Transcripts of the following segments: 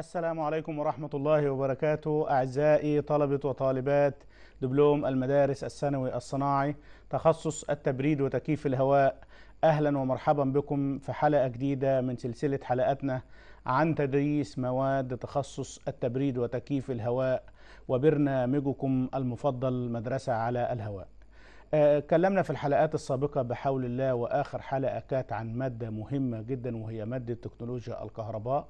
السلام عليكم ورحمة الله وبركاته أعزائي طلبة وطالبات دبلوم المدارس الثانوي الصناعي تخصص التبريد وتكييف الهواء أهلا ومرحبا بكم في حلقة جديدة من سلسلة حلقاتنا عن تدريس مواد تخصص التبريد وتكييف الهواء وبرنامجكم المفضل مدرسة على الهواء آه، تكلمنا في الحلقات السابقة بحول الله وآخر حلقة كانت عن مادة مهمة جدا وهي مادة تكنولوجيا الكهرباء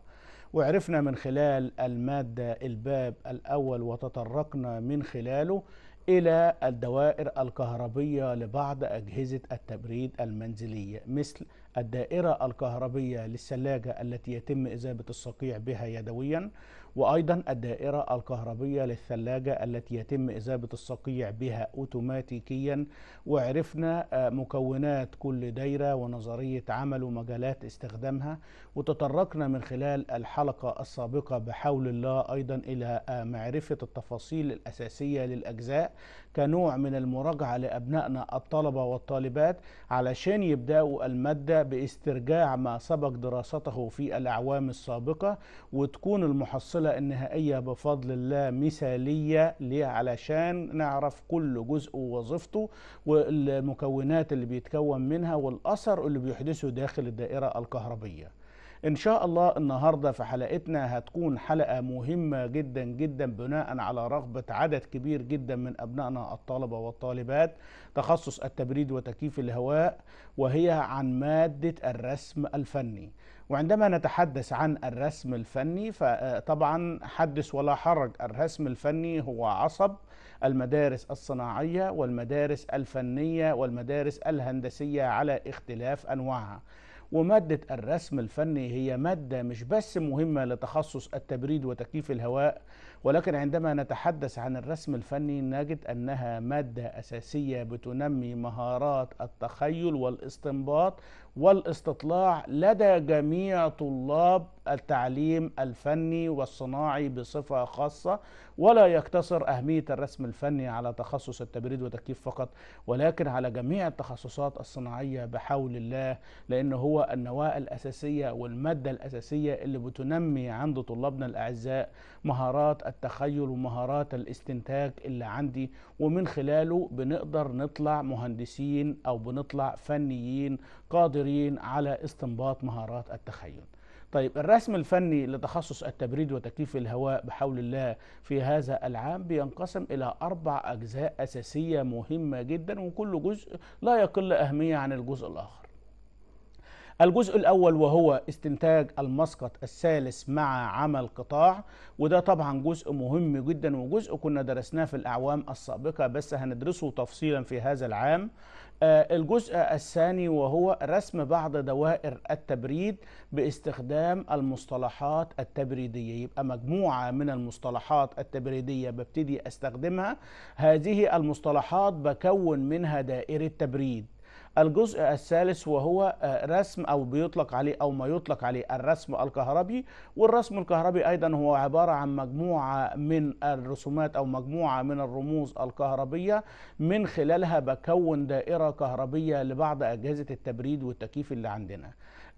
وعرفنا من خلال المادة الباب الأول وتطرقنا من خلاله إلى الدوائر الكهربية لبعض أجهزة التبريد المنزلية مثل الدائرة الكهربية للثلاجة التي يتم إذابة الصقيع بها يدويا وأيضا الدائرة الكهربية للثلاجة التي يتم إذابة الصقيع بها أوتوماتيكيا وعرفنا آه، مكونات كل دايرة ونظرية عمل ومجالات استخدامها وتطرقنا من خلال الحلقة السابقة بحول الله أيضا إلى آه، معرفة التفاصيل الأساسية للأجزاء كنوع من المراجعة لأبنائنا الطلبة والطالبات علشان يبدأوا المادة باسترجاع ما سبق دراسته في الأعوام السابقة وتكون المحصلة النهائية بفضل الله مثالية ليه علشان نعرف كل جزء ووظيفته والمكونات اللي بيتكون منها والأثر اللي بيحدثه داخل الدائرة الكهربية ان شاء الله النهاردة في حلقتنا هتكون حلقة مهمة جدا جدا بناء على رغبة عدد كبير جدا من ابنائنا الطلبة والطالبات تخصص التبريد وتكييف الهواء وهي عن مادة الرسم الفني وعندما نتحدث عن الرسم الفني فطبعا حدث ولا حرج الرسم الفني هو عصب المدارس الصناعية والمدارس الفنية والمدارس الهندسية على اختلاف أنواعها ومادة الرسم الفني هي مادة مش بس مهمة لتخصص التبريد وتكييف الهواء ولكن عندما نتحدث عن الرسم الفني نجد أنها مادة أساسية بتنمي مهارات التخيل والاستنباط والاستطلاع لدى جميع طلاب التعليم الفني والصناعي بصفة خاصة ولا يقتصر أهمية الرسم الفني على تخصص التبريد والتكييف فقط ولكن على جميع التخصصات الصناعية بحول الله لأن هو النواة الأساسية والمادة الأساسية اللي بتنمي عند طلابنا الأعزاء مهارات التخيل ومهارات الاستنتاج اللي عندي ومن خلاله بنقدر نطلع مهندسين أو بنطلع فنيين قادرين على استنباط مهارات التخيل طيب الرسم الفني لتخصص التبريد وتكييف الهواء بحول الله في هذا العام بينقسم إلى أربع أجزاء أساسية مهمة جدا وكل جزء لا يقل أهمية عن الجزء الآخر الجزء الأول وهو استنتاج المسقط الثالث مع عمل قطاع وده طبعا جزء مهم جدا وجزء كنا درسناه في الأعوام السابقة بس هندرسه تفصيلا في هذا العام آه، الجزء الثاني وهو رسم بعض دوائر التبريد باستخدام المصطلحات التبريدية يبقى مجموعة من المصطلحات التبريدية ببتدي استخدمها هذه المصطلحات بكون منها دائرة تبريد الجزء الثالث وهو آه، رسم أو بيطلق عليه أو ما يطلق عليه الرسم الكهربي والرسم الكهربي أيضا هو عبارة عن مجموعة من الرسومات أو مجموعة من الرموز الكهربية من خلالها بكون دائرة كهربية لبعض أجهزة التبريد والتكييف اللي عندنا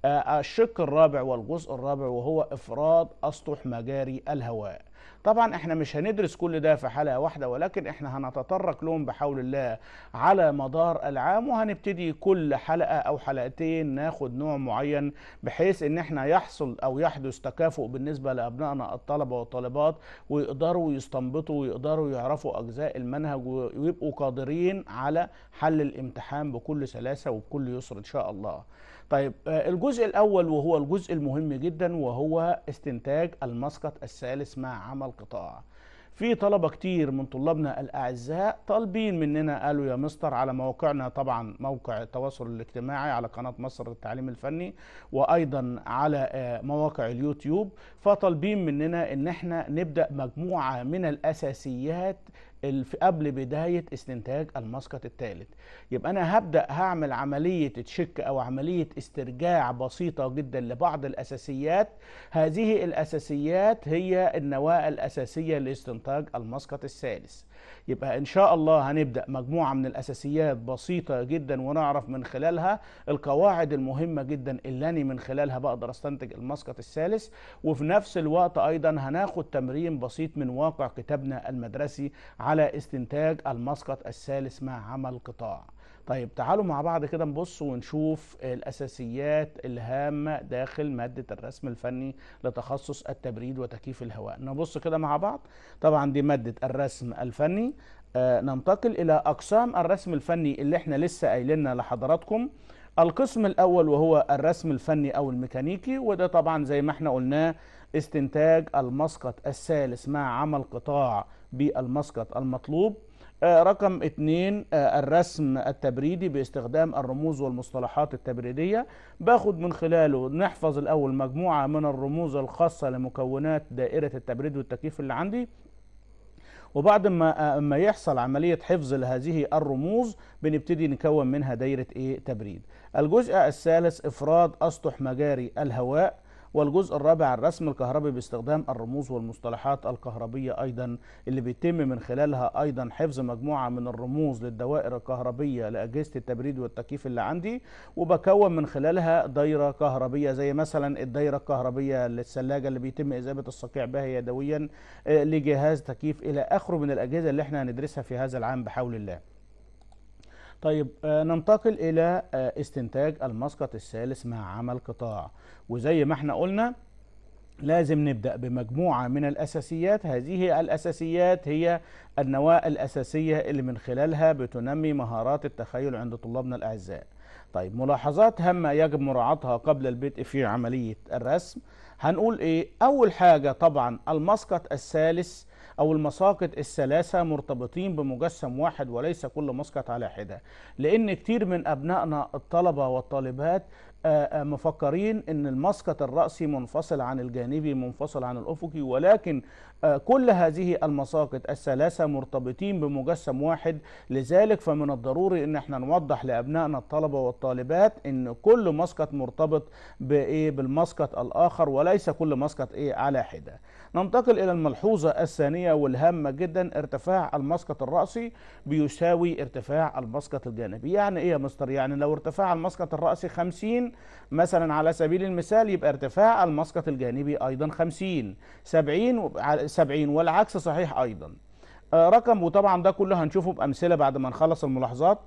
آه، الشق الرابع والجزء الرابع وهو إفراد أسطح مجاري الهواء طبعا احنا مش هندرس كل ده في حلقه واحده ولكن احنا هنتطرق لهم بحول الله على مدار العام وهنبتدي كل حلقه او حلقتين ناخد نوع معين بحيث ان احنا يحصل او يحدث تكافؤ بالنسبه لابنائنا الطلبه والطالبات ويقدروا يستنبطوا ويقدروا يعرفوا اجزاء المنهج ويبقوا قادرين على حل الامتحان بكل سلاسه وبكل يسر ان شاء الله. طيب آه، الجزء الاول وهو الجزء المهم جدا وهو استنتاج المسقط الثالث مع عمل القطاع في طلبة كتير من طلابنا الأعزاء طالبين مننا قالوا يا مستر على مواقعنا طبعا موقع التواصل الاجتماعي على قناة مصر للتعليم الفني وأيضا على آه، مواقع اليوتيوب فطالبين مننا إن احنا نبدأ مجموعة من الأساسيات قبل بداية استنتاج المسقط الثالث يبقى أنا هبدأ هعمل عملية تشيك أو عملية استرجاع بسيطة جدا لبعض الأساسيات هذه الأساسيات هي النواة الأساسية لاستنتاج المسقط الثالث يبقى إن شاء الله هنبدأ مجموعة من الأساسيات بسيطة جدا ونعرف من خلالها القواعد المهمة جدا اللي أنا من خلالها بقدر أستنتج المسقط الثالث وفي نفس الوقت أيضا هناخد تمرين بسيط من واقع كتابنا المدرسي على استنتاج المسقط الثالث مع عمل قطاع طيب تعالوا مع بعض كده نبص ونشوف الأساسيات الهامة داخل مادة الرسم الفني لتخصص التبريد وتكييف الهواء نبص كده مع بعض طبعا دي مادة الرسم الفني آه ننتقل إلى أقسام الرسم الفني اللي احنا لسه قايلينها لحضراتكم القسم الأول وهو الرسم الفني أو الميكانيكي وده طبعا زي ما احنا قلناه استنتاج المسقط الثالث مع عمل قطاع بالمسقط المطلوب آه، رقم اتنين آه، الرسم التبريدي باستخدام الرموز والمصطلحات التبريدية باخد من خلاله نحفظ الأول مجموعة من الرموز الخاصة لمكونات دائرة التبريد والتكييف اللي عندي وبعد ما آه، ما يحصل عمليه حفظ لهذه الرموز بنبتدي نكون منها دايره ايه تبريد الجزء الثالث افراد اسطح مجاري الهواء والجزء الرابع الرسم الكهربي باستخدام الرموز والمصطلحات الكهربية أيضا اللي بيتم من خلالها أيضا حفظ مجموعة من الرموز للدوائر الكهربية لأجهزة التبريد والتكييف اللي عندي وبكون من خلالها دايرة كهربية زي مثلا الدايرة الكهربية للثلاجة اللي بيتم إذابة الصقيع بها يدويا آه، لجهاز تكييف إلى آخره من الأجهزة اللي احنا هندرسها في هذا العام بحول الله طيب آه، ننتقل إلى آه، استنتاج المسقط الثالث مع عمل قطاع وزي ما احنا قلنا لازم نبدأ بمجموعة من الأساسيات هذه الأساسيات هي النواة الأساسية اللي من خلالها بتنمي مهارات التخيل عند طلابنا الأعزاء طيب ملاحظات هامة يجب مراعاتها قبل البدء في عملية الرسم هنقول إيه؟ أول حاجة طبعا المسقط الثالث أو المساقط الثلاثة مرتبطين بمجسم واحد وليس كل مسقط على حدة لأن كتير من أبنائنا الطلبة والطالبات آه، آه، مفكرين ان المسقط الرأسي منفصل عن الجانبي منفصل عن الأفقي ولكن آه، كل هذه المساقط الثلاثة مرتبطين بمجسم واحد لذلك فمن الضروري ان احنا نوضح لأبنائنا الطلبة والطالبات ان كل مسقط مرتبط بإيه بالمسقط الآخر وليس كل مسقط إيه على حدة ننتقل إلى الملحوظة الثانية والهامة جدا ارتفاع المسقط الرأسي بيساوي ارتفاع المسقط الجانبي يعني إيه يا مستر يعني لو ارتفاع المسقط الرأسي 50 مثلا على سبيل المثال يبقى ارتفاع المسقط الجانبي أيضا 50 70 70 والعكس صحيح أيضا آه، رقم وطبعا ده كله هنشوفه بأمثلة بعد ما نخلص الملاحظات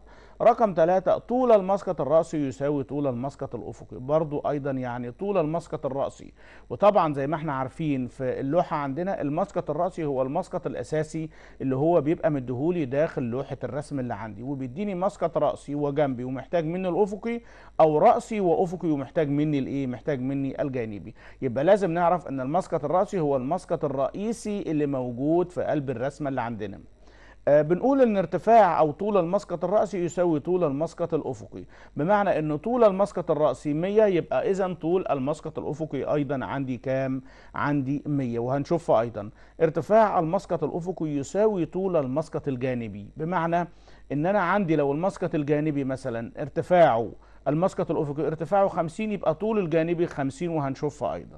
رقم ثلاثة طول المسقط الرأسي يساوي طول المسقط الأفقي برضو أيضا يعني طول المسقط الرأسي وطبعا زي ما احنا عارفين في اللوحة عندنا المسقط الرأسي هو المسقط الأساسي اللي هو بيبقى مديهولي داخل لوحة الرسم اللي عندي وبيديني مسقط رأسي وجنبي ومحتاج مني الأفقي أو رأسي وأفقي ومحتاج مني الإيه محتاج مني الجانبي يبقى لازم نعرف أن المسقط الرأسي هو المسقط الرئيسي اللي موجود في قلب الرسمة اللي عندنا آه، بنقول ان ارتفاع او طول المسقط الرأسي يساوي طول المسقط الافقي بمعنى ان طول المسقط الرأسي 100 يبقى اذا طول المسقط الافقي ايضا عندي كام عندي 100 وهنشوفها ايضا ارتفاع المسقط الافقي يساوي طول المسقط الجانبي بمعنى ان انا عندي لو المسقط الجانبي مثلا ارتفاعه المسقط الافقي ارتفاعه 50 يبقى طول الجانبي 50 وهنشوفها ايضا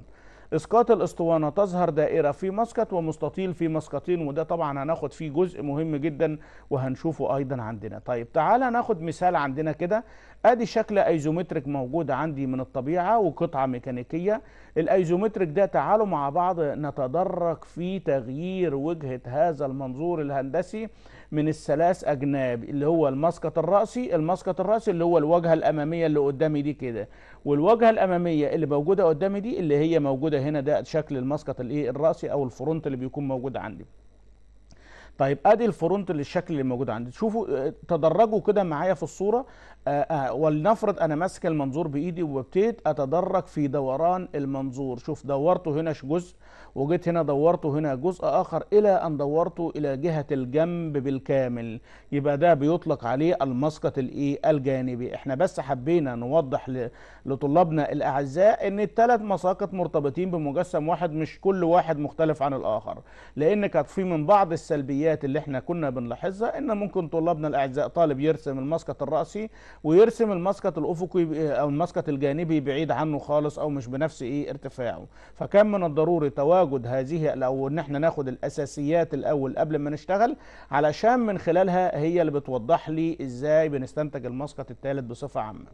اسقاط الاسطوانه تظهر دائره في مسقط ومستطيل في مسقطين وده طبعا هناخد فيه جزء مهم جدا وهنشوفه ايضا عندنا طيب تعالى ناخد مثال عندنا كده ادي شكل ايزومتريك موجود عندي من الطبيعه وقطعه ميكانيكيه الايزومتريك ده تعالوا مع بعض نتدرج في تغيير وجهه هذا المنظور الهندسي من الثلاث اجناب اللي هو المسقط الراسي المسقط الراسي اللي هو الواجهه الاماميه اللي قدامي دي كده والواجهه الاماميه اللي موجوده قدامي دي اللي هي موجوده هنا ده شكل المسقط الايه الراسي او الفرونت اللي بيكون موجود عندي طيب ادي الفرونت للشكل اللي موجود عندي شوفوا آه، تدرجوا كده معايا في الصوره آه، آه، ولنفرض انا ماسك المنظور بايدي وابتديت اتدرج في دوران المنظور شوف دورته هنا جزء وجيت هنا دورت هنا جزء آخر إلى أن دورته إلى جهة الجنب بالكامل يبقى ده بيطلق عليه المسقط الإيه الجانبي احنا بس حبينا نوضح لطلابنا الأعزاء إن الثلاث مساقط مرتبطين بمجسم واحد مش كل واحد مختلف عن الآخر لأن كانت في من بعض السلبيات اللي احنا كنا بنلاحظها إن ممكن طلابنا الأعزاء طالب يرسم المسقط الرأسي ويرسم المسقط الأفقي أو المسقط الجانبي بعيد عنه خالص أو مش بنفس إيه ارتفاعه فكان من الضروري تواجد تواجد هذه او ان احنا ناخد الاساسيات الاول قبل ما نشتغل علشان من خلالها هي اللي بتوضح لي ازاي بنستنتج المسقط الثالث بصفه عامه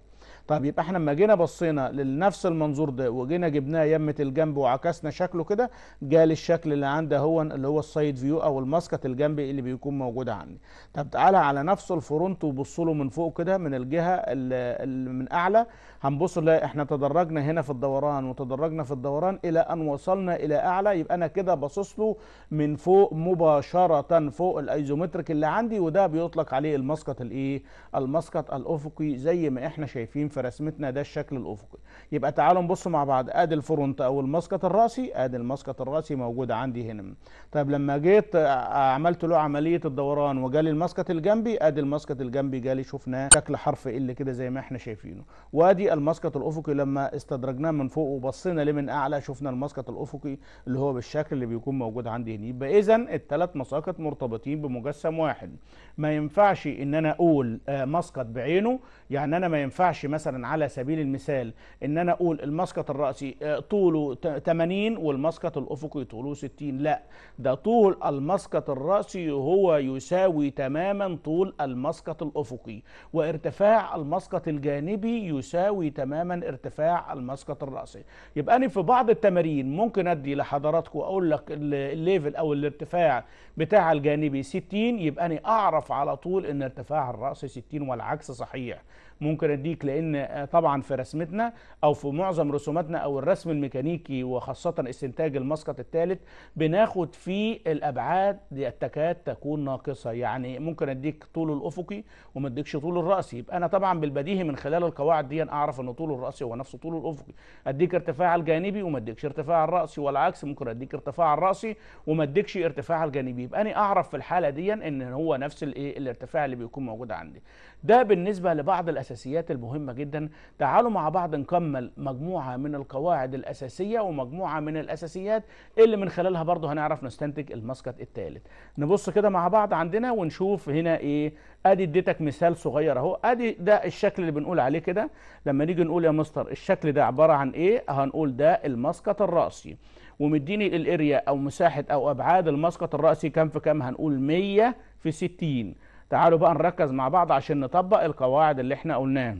طب يبقى احنا لما جينا بصينا لنفس المنظور ده وجينا جبناه يمه الجنب وعكسنا شكله كده جالي الشكل اللي عندي هو اللي هو السايد فيو او المسقط الجنبي اللي بيكون موجود عندي طب تعالى على نفس الفرونت وبص له من فوق كده من الجهه اللي من اعلى هنبص نلاقي احنا تدرجنا هنا في الدوران وتدرجنا في الدوران الى ان وصلنا الى اعلى يبقى انا كده باصص له من فوق مباشره فوق الايزومتريك اللي عندي وده بيطلق عليه المسقط الايه المسقط الافقي زي ما احنا شايفين في رسمتنا ده الشكل الافقي يبقى تعالوا نبص مع بعض ادي الفرونت او المسقط الراسي ادي المسقط الراسي موجود عندي هنا طب لما جيت آه، عملت له عمليه الدوران وجالي المسقط الجنبي ادي المسقط الجنبي جالي شفناه شكل حرف ال كده زي ما احنا شايفينه وادي المسقط الافقي لما استدرجناه من فوق وبصينا ليه من اعلى شفنا المسقط الافقي اللي هو بالشكل اللي بيكون موجود عندي هنا يبقى اذا الثلاث مساقط مرتبطين بمجسم واحد ما ينفعش ان انا اقول آه، مسقط بعينه يعني انا ما ينفعش مثلا على سبيل المثال ان انا اقول المسقط الراسي آه، طوله 80 والمسقط الافقي طوله 60 لا ده طول المسقط الراسي هو يساوي تماما طول المسقط الافقي وارتفاع المسقط الجانبي يساوي تماما ارتفاع المسقط الراسي يبقى انا في بعض التمارين ممكن ادي لحد لحضراتكم اقول لك الليفل او الارتفاع بتاع الجانبي 60 يبقى انا اعرف على طول ان ارتفاع الراس 60 والعكس صحيح ممكن اديك لان آه، طبعا في رسمتنا او في معظم رسوماتنا او الرسم الميكانيكي وخاصه استنتاج المسقط الثالث بناخد فيه الابعاد تكاد تكون ناقصه يعني ممكن اديك طول الافقي وما اديكش طول الراسي يبقى انا طبعا بالبديهي من خلال القواعد دي اعرف ان طول الراسي هو نفسه طول الافقي اديك ارتفاع الجانبي وما اديكش ارتفاع الراسي والعكس ممكن اديك ارتفاع الراسي وما اديكش ارتفاع الجانبي يبقى انا اعرف في الحاله دي ان هو نفس الايه الارتفاع اللي بيكون موجود عندي ده بالنسبه لبعض الاساسيات الأساسيات المهمة جدا تعالوا مع بعض نكمل مجموعة من القواعد الأساسية ومجموعة من الأساسيات اللي من خلالها برضو هنعرف نستنتج المسقط الثالث نبص كده مع بعض عندنا ونشوف هنا إيه ادي اديتك مثال صغير اهو ادي ده الشكل اللي بنقول عليه كده لما نيجي نقول يا مستر الشكل ده عباره عن ايه هنقول ده المسقط الراسي ومديني الاريا او مساحه او ابعاد المسقط الراسي كام في كام هنقول 100 في 60 تعالوا بقى نركز مع بعض عشان نطبق القواعد اللي احنا قلناها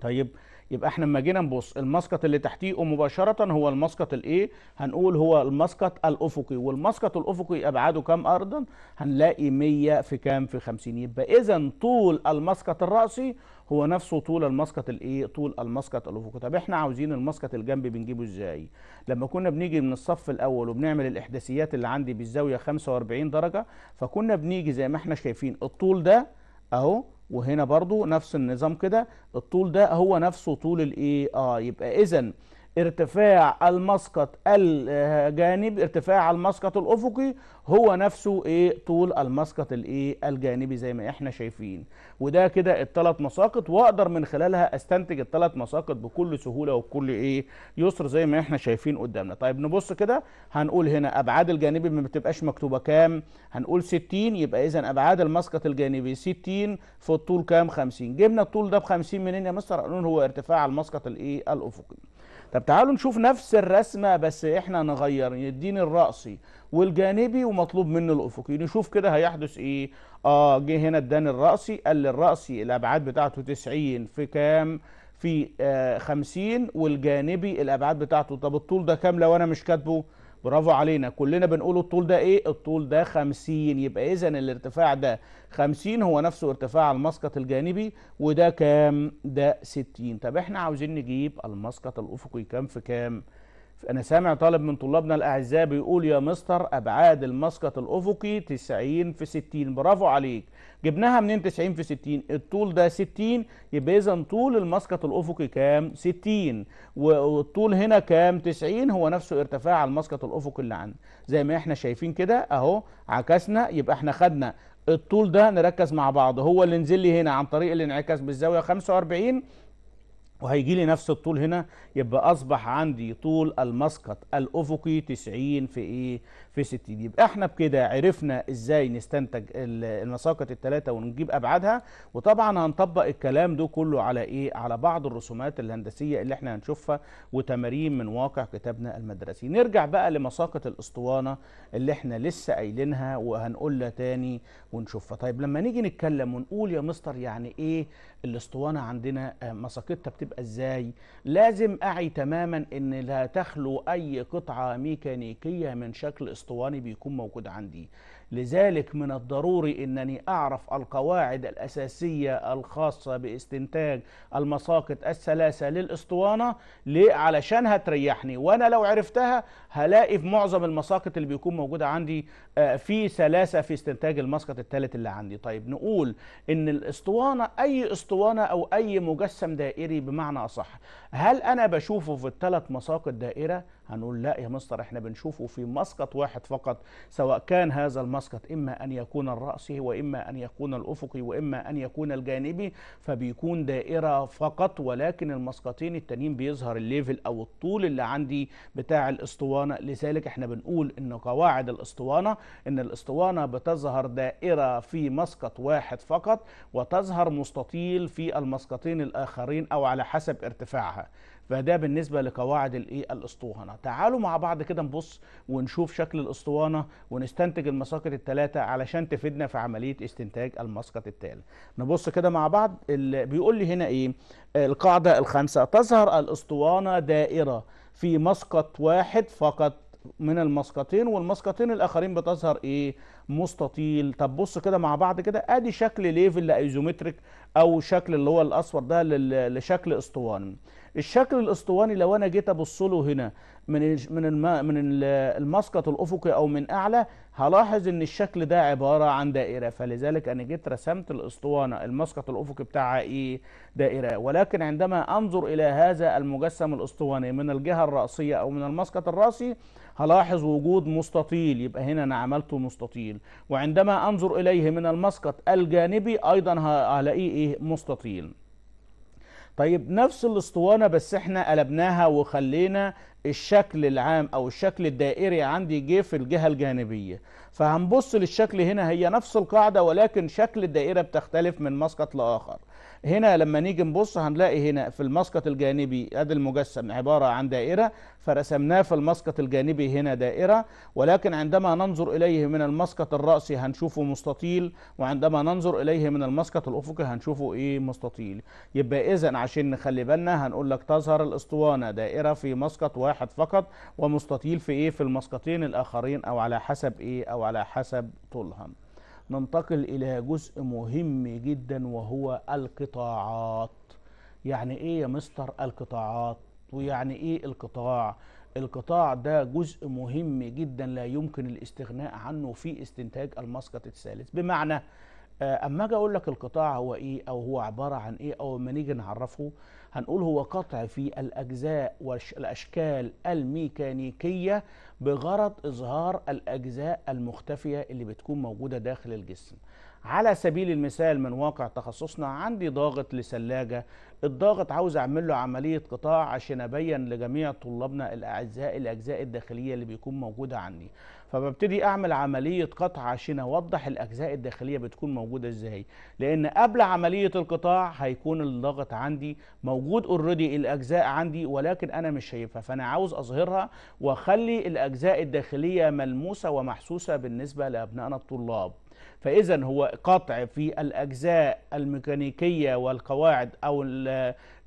طيب يبقى احنا لما جينا نبص المسقط اللي تحتيه مباشره هو المسقط الايه هنقول هو المسقط الافقي والمسقط الافقي ابعاده كام ارضا هنلاقي 100 في كام في 50 يبقى اذا طول المسقط الراسي هو نفسه طول المسقط الايه طول المسقط الافقي طب احنا عاوزين المسقط الجنبي بنجيبه ازاي لما كنا بنيجي من الصف الاول وبنعمل الاحداثيات اللي عندي بالزاويه 45 درجه فكنا بنيجي زي ما احنا شايفين الطول ده اهو وهنا برضو نفس النظام كده الطول ده هو نفسه طول الايه اه يبقى اذا ارتفاع المسقط الجانب ارتفاع المسقط الافقي هو نفسه ايه طول المسقط الايه الجانبي زي ما احنا شايفين وده كده الثلاث مساقط واقدر من خلالها استنتج الثلاث مساقط بكل سهوله وبكل ايه يسر زي ما احنا شايفين قدامنا طيب نبص كده هنقول هنا ابعاد الجانبي ما بتبقاش مكتوبه كام هنقول 60 يبقى اذا ابعاد المسقط الجانبي 60 في الطول كام 50 جبنا الطول ده ب 50 منين يا مستر قانون هو ارتفاع المسقط الايه الافقي طب تعالوا نشوف نفس الرسمة بس احنا نغير يديني الرأسي والجانبي ومطلوب منه الأفقي نشوف كده هيحدث ايه اه جه هنا اداني الرأسي قال للرأسي الرأسي الأبعاد بتاعته 90 في كام في آه 50 والجانبي الأبعاد بتاعته طب الطول ده كام لو أنا مش كاتبه برافو علينا كلنا بنقول الطول ده ايه الطول ده 50 يبقى اذا الارتفاع ده 50 هو نفسه ارتفاع المسقط الجانبي وده كام ده 60 طب احنا عاوزين نجيب المسقط الافقي كام في كام انا سامع طالب من طلابنا الاعزاء بيقول يا مستر ابعاد المسقط الافقي 90 في 60 برافو عليك جبناها منين 90 في 60 الطول ده 60 يبقى اذا طول المسقط الافقي كام 60 والطول هنا كام 90 هو نفسه ارتفاع المسقط الافقي اللي عندنا زي ما احنا شايفين كده اهو عكسنا يبقى احنا خدنا الطول ده نركز مع بعض هو اللي نزل لي هنا عن طريق الانعكاس بالزاويه 45 وهيجي لي نفس الطول هنا يبقى اصبح عندي طول المسقط الافقي 90 في ايه في 60 يبقى احنا بكده عرفنا ازاي نستنتج المساقط الثلاثه ونجيب ابعادها وطبعا هنطبق الكلام ده كله على ايه على بعض الرسومات الهندسيه اللي احنا هنشوفها وتمارين من واقع كتابنا المدرسي نرجع بقى لمساقط الاسطوانه اللي احنا لسه قايلينها وهنقولها تاني ونشوفها طيب لما نيجي نتكلم ونقول يا مستر يعني ايه الاسطوانه عندنا آه، مساقطها بتبقى ازاي لازم اعي تماما ان لا تخلو اي قطعه ميكانيكيه من شكل الاسطواني بيكون موجود عندي لذلك من الضروري انني اعرف القواعد الاساسيه الخاصه باستنتاج المساقط الثلاثه للاسطوانه ليه علشان هتريحني وانا لو عرفتها هلاقي في معظم المساقط اللي بيكون موجوده عندي آه، في سلاسه في استنتاج المسقط الثالث اللي عندي طيب نقول ان الاسطوانه اي اسطوانه او اي مجسم دائري بمعنى اصح هل انا بشوفه في الثلاث مساقط دائره هنقول لا يا مستر احنا بنشوفه في مسقط واحد فقط سواء كان هذا المسقط إما أن يكون الرأسي وإما أن يكون الأفقي وإما أن يكون الجانبي فبيكون دائرة فقط ولكن المسقطين التانيين بيظهر الليفل أو الطول اللي عندي بتاع الاسطوانة لذلك احنا بنقول إن قواعد الاسطوانة إن الاسطوانة بتظهر دائرة في مسقط واحد فقط وتظهر مستطيل في المسقطين الآخرين أو على حسب ارتفاعها فده بالنسبه لقواعد الايه الاسطوانه تعالوا مع بعض كده نبص ونشوف شكل الاسطوانه ونستنتج المساقط الثلاثه علشان تفيدنا في عمليه استنتاج المسقط التالي نبص كده مع بعض اللي بيقول لي هنا ايه القاعده الخامسه تظهر الاسطوانه دائره في مسقط واحد فقط من المسقطين والمسقطين الاخرين بتظهر ايه مستطيل طب بص كده مع بعض كده ادي شكل ليفل ايزومتريك او شكل اللي هو الاصفر ده لشكل اسطواني الشكل الاسطواني لو انا جيت ابص له هنا من من من المسقط الافقي او من اعلى هلاحظ ان الشكل ده عباره عن دائره فلذلك انا جيت رسمت الاسطوانه المسقط الافقي بتاعها ايه دائره ولكن عندما انظر الى هذا المجسم الاسطواني من الجهه الراسيه او من المسقط الراسي هلاحظ وجود مستطيل يبقى هنا انا عملته مستطيل وعندما انظر اليه من المسقط الجانبي ايضا هلاقيه ايه مستطيل طيب نفس الاسطوانة بس احنا قلبناها وخلينا الشكل العام او الشكل الدائري عندي جه في الجهة الجانبية فهنبص للشكل هنا هي نفس القاعدة ولكن شكل الدائرة بتختلف من مسقط لآخر هنا لما نيجي نبص هنلاقي هنا في المسقط الجانبي ادي المجسم عباره عن دائره فرسمناه في المسقط الجانبي هنا دائره ولكن عندما ننظر اليه من المسقط الراسي هنشوفه مستطيل وعندما ننظر اليه من المسقط الافقي هنشوفه ايه مستطيل يبقى اذا عشان نخلي بالنا هنقول لك تظهر الاسطوانه دائره في مسقط واحد فقط ومستطيل في ايه في المسقطين الاخرين او على حسب ايه او على حسب طولها ننتقل إلى جزء مهم جدا وهو القطاعات يعني إيه يا مستر القطاعات ويعني إيه القطاع القطاع ده جزء مهم جدا لا يمكن الاستغناء عنه في استنتاج المسقط الثالث بمعنى آه، اما اجي اقول لك القطاع هو ايه او هو عباره عن ايه او ما نيجي نعرفه هنقول هو قطع في الاجزاء والاشكال الميكانيكيه بغرض اظهار الاجزاء المختفيه اللي بتكون موجوده داخل الجسم على سبيل المثال من واقع تخصصنا عندي ضاغط لثلاجه الضاغط عاوز اعمل له عمليه قطاع عشان ابين لجميع طلابنا الاعزاء الاجزاء الداخليه اللي بيكون موجوده عندي فببتدي اعمل عمليه قطع عشان اوضح الاجزاء الداخليه بتكون موجوده ازاي لان قبل عمليه القطاع هيكون الضغط عندي موجود اوريدي الاجزاء عندي ولكن انا مش شايفها فانا عاوز اظهرها واخلي الاجزاء الداخليه ملموسه ومحسوسه بالنسبه لابنائنا الطلاب فاذا هو قطع في الاجزاء الميكانيكيه والقواعد او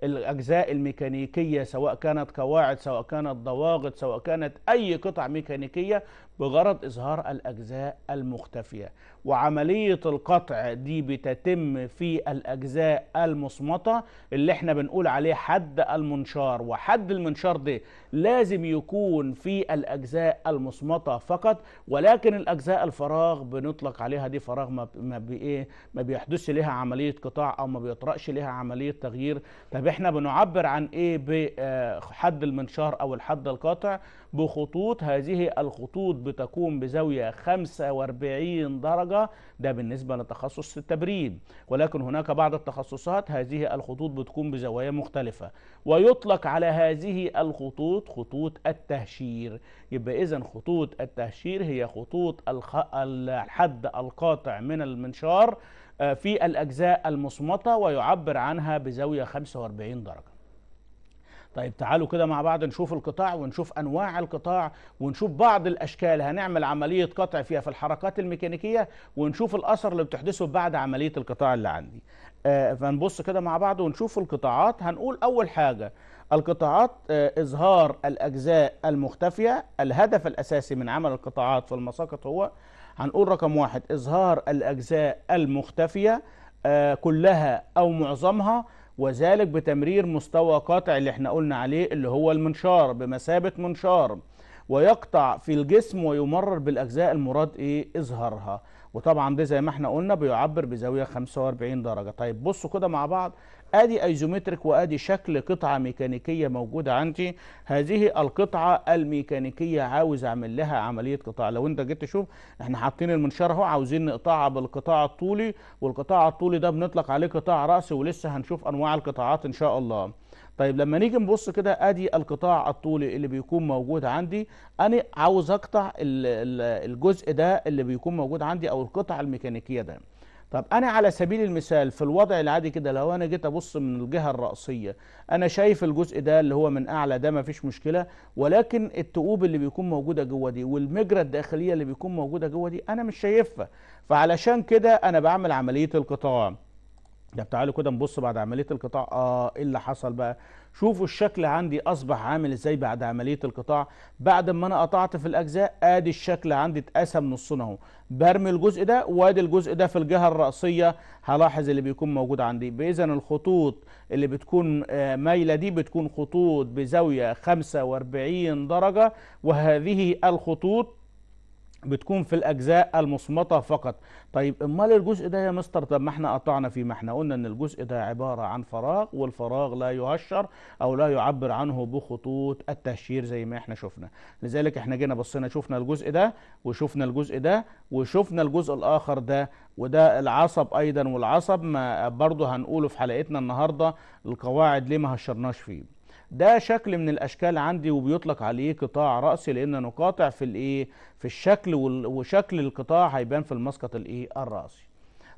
الأجزاء الميكانيكية سواء كانت قواعد سواء كانت ضواغط سواء كانت أي قطع ميكانيكية بغرض إظهار الأجزاء المختفية وعملية القطع دي بتتم في الأجزاء المصمتة اللي احنا بنقول عليه حد المنشار وحد المنشار ده لازم يكون في الأجزاء المصمتة فقط ولكن الأجزاء الفراغ بنطلق عليها دي فراغ ما بإيه ما بيحدثش لها عملية قطاع أو ما بيطرقش لها عملية تغيير طب احنا بنعبر عن ايه بحد آه، المنشار او الحد القاطع بخطوط هذه الخطوط بتكون بزاوية 45 درجة ده بالنسبة لتخصص التبريد ولكن هناك بعض التخصصات هذه الخطوط بتكون بزوايا مختلفة ويطلق على هذه الخطوط خطوط التهشير يبقى إذا خطوط التهشير هي خطوط الحد القاطع من المنشار آه، في الأجزاء المصمتة ويعبر عنها بزاوية 45 درجة طيب تعالوا كده مع بعض نشوف القطاع ونشوف انواع القطاع ونشوف بعض الاشكال هنعمل عمليه قطع فيها في الحركات الميكانيكيه ونشوف الاثر اللي بتحدثه بعد عمليه القطاع اللي عندي آه، فنبص كده مع بعض ونشوف القطاعات هنقول اول حاجه القطاعات آه، اظهار الاجزاء المختفيه الهدف الاساسي من عمل القطاعات في المساقط هو هنقول رقم واحد إظهار الأجزاء المختفية آه، كلها أو معظمها وذلك بتمرير مستوى قاطع اللي احنا قلنا عليه اللي هو المنشار بمثابة منشار ويقطع في الجسم ويمرر بالأجزاء المراد إيه إظهارها وطبعا ده زي ما احنا قلنا بيعبر بزاوية 45 درجة طيب بصوا كده مع بعض ادي ايزومتريك وادي شكل قطعه ميكانيكيه موجوده عندي هذه القطعه الميكانيكيه عاوز اعمل لها عمليه قطاع لو انت جيت تشوف احنا حاطين المنشار اهو عاوزين نقطعها بالقطاع الطولي والقطاع الطولي ده بنطلق عليه قطاع راس ولسه هنشوف انواع القطاعات ان شاء الله طيب لما نيجي نبص كده ادي القطاع الطولي اللي بيكون موجود عندي انا عاوز اقطع الجزء ده اللي بيكون موجود عندي او القطع الميكانيكيه ده طب انا على سبيل المثال في الوضع العادي كده لو انا جيت ابص من الجهه الراسيه انا شايف الجزء ده اللي هو من اعلى ده مفيش مشكله ولكن التقوب اللي بيكون موجوده جوه دي والمجرى الداخليه اللي بيكون موجوده جوه دي انا مش شايفها فعلشان كده انا بعمل عمليه القطاع طب تعالوا كده نبص بعد عمليه القطاع اه ايه اللي حصل بقى شوفوا الشكل عندي اصبح عامل ازاي بعد عمليه القطاع بعد ما انا قطعت في الاجزاء ادي الشكل عندي اتقسم نصين اهو برمي الجزء ده وادي الجزء ده في الجهه الراسيه هلاحظ اللي بيكون موجود عندي اذا الخطوط اللي بتكون آه، مايله دي بتكون خطوط بزاويه 45 درجه وهذه الخطوط بتكون في الاجزاء المصمطه فقط طيب امال الجزء ده يا مستر طب ما احنا قطعنا فيه ما احنا قلنا ان الجزء ده عباره عن فراغ والفراغ لا يهشر او لا يعبر عنه بخطوط التهشير زي ما احنا شفنا لذلك احنا جينا بصينا شفنا الجزء ده وشفنا الجزء ده وشفنا الجزء الاخر ده وده العصب ايضا والعصب ما برضه هنقوله في حلقتنا النهارده القواعد ليه ما هشرناش فيه ده شكل من الاشكال عندي وبيطلق عليه قطاع راسي لان نقاطع في الايه في الشكل وشكل القطاع هيبان في المسقط الايه الراسي